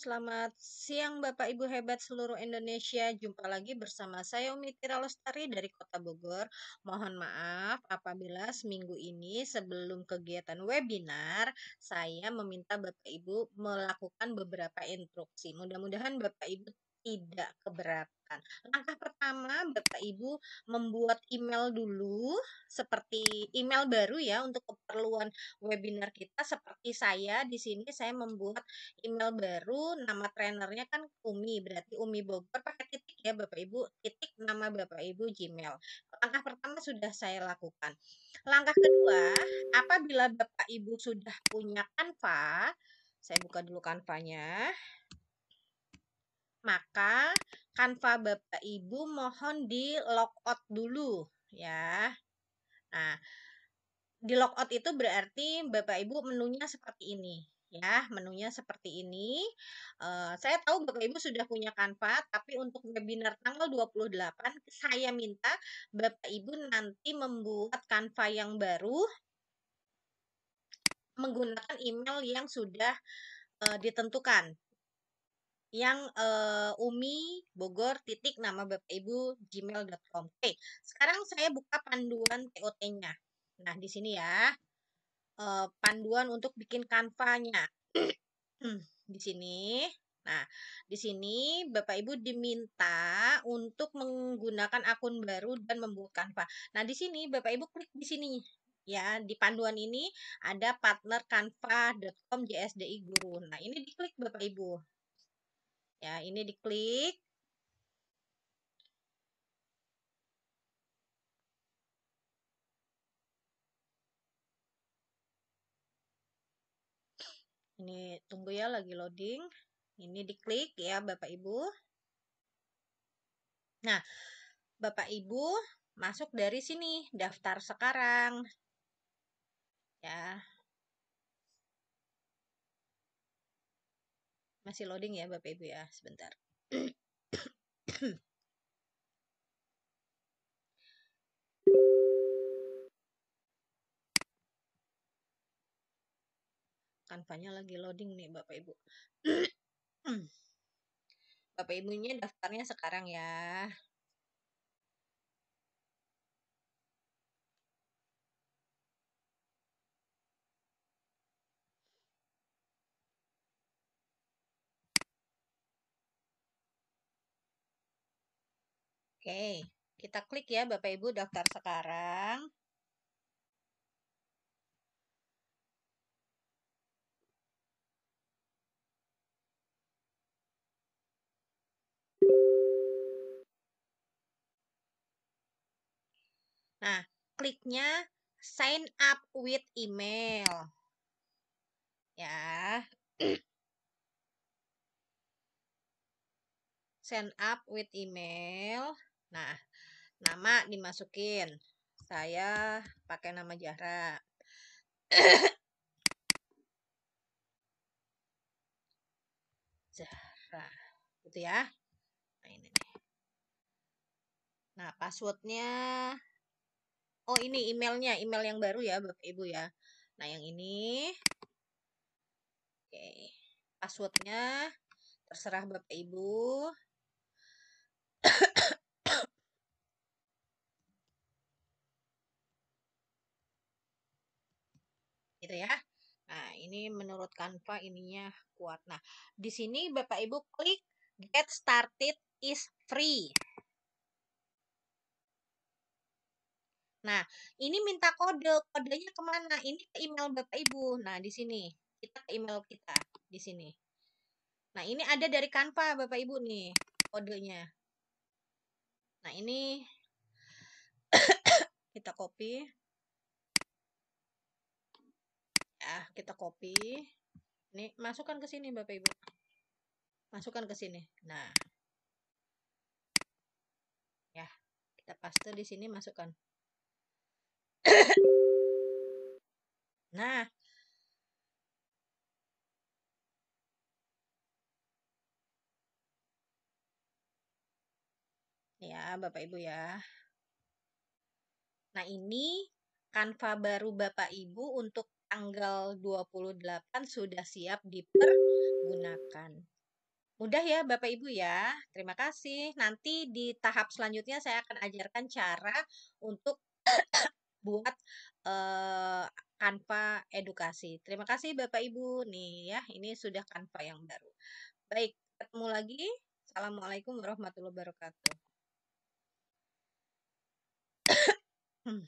Selamat siang Bapak Ibu hebat seluruh Indonesia. Jumpa lagi bersama saya Umi Tira Lestari dari Kota Bogor. Mohon maaf apabila seminggu ini sebelum kegiatan webinar saya meminta Bapak Ibu melakukan beberapa instruksi. Mudah-mudahan Bapak Ibu tidak keberatan. Langkah pertama, Bapak Ibu membuat email dulu seperti email baru ya untuk keperluan webinar kita seperti saya di sini saya membuat email baru nama trainernya kan Umi berarti Umi Bogor pakai titik ya Bapak Ibu titik nama Bapak Ibu Gmail. Langkah pertama sudah saya lakukan. Langkah kedua, apabila Bapak Ibu sudah punya Canva, saya buka dulu canva maka kanva Bapak Ibu mohon di lock out dulu ya. Nah, di lock out itu berarti Bapak Ibu menunya seperti ini ya menunya seperti ini uh, saya tahu Bapak Ibu sudah punya kanva, tapi untuk webinar tanggal 28 saya minta Bapak Ibu nanti membuat kanva yang baru menggunakan email yang sudah uh, ditentukan yang uh, umi bogor titik nama bapak ibu gmail.com. Oke, sekarang saya buka panduan TOT-nya. Nah di sini ya uh, panduan untuk bikin kanvanya di sini. Nah di sini bapak ibu diminta untuk menggunakan akun baru dan membuat kanva. Nah di sini bapak ibu klik di sini ya di panduan ini ada partner canva.com JSDI guru. Nah, ini diklik Bapak Ibu. Ya, ini diklik. Ini tunggu ya lagi loading. Ini diklik ya Bapak Ibu. Nah, Bapak Ibu masuk dari sini, daftar sekarang. Ya, Masih loading ya Bapak Ibu ya, sebentar. Kanvanya lagi loading nih Bapak Ibu. Bapak Ibunya daftarnya sekarang ya. Oke, kita klik ya Bapak Ibu daftar sekarang. Nah, kliknya sign up with email. Ya. sign up with email. Nah, nama dimasukin. Saya pakai nama Zahra. Zahra. Gitu ya. Nah, ini nih. Nah, passwordnya Oh, ini emailnya, email yang baru ya, Bapak Ibu ya. Nah, yang ini Oke. Passwordnya terserah Bapak Ibu gitu ya. Nah, ini menurut Canva ininya kuat. Nah, di sini Bapak Ibu klik get started is free. Nah, ini minta kode. Kodenya kemana? Ini ke email Bapak Ibu. Nah, di sini. Kita ke email kita. Di sini. Nah, ini ada dari Canva Bapak Ibu nih kodenya. Nah, ini kita copy ya kita copy ini masukkan ke sini bapak ibu masukkan ke sini nah ya kita paste di sini masukkan nah ya Bapak Ibu ya. Nah ini kanva baru Bapak Ibu untuk tanggal 28 sudah siap dipergunakan. Mudah ya Bapak Ibu ya. Terima kasih. Nanti di tahap selanjutnya saya akan ajarkan cara untuk buat eh, kanva edukasi. Terima kasih Bapak Ibu. Nih ya, ini sudah kanva yang baru. Baik, ketemu lagi. Assalamualaikum warahmatullahi wabarakatuh. Hmm.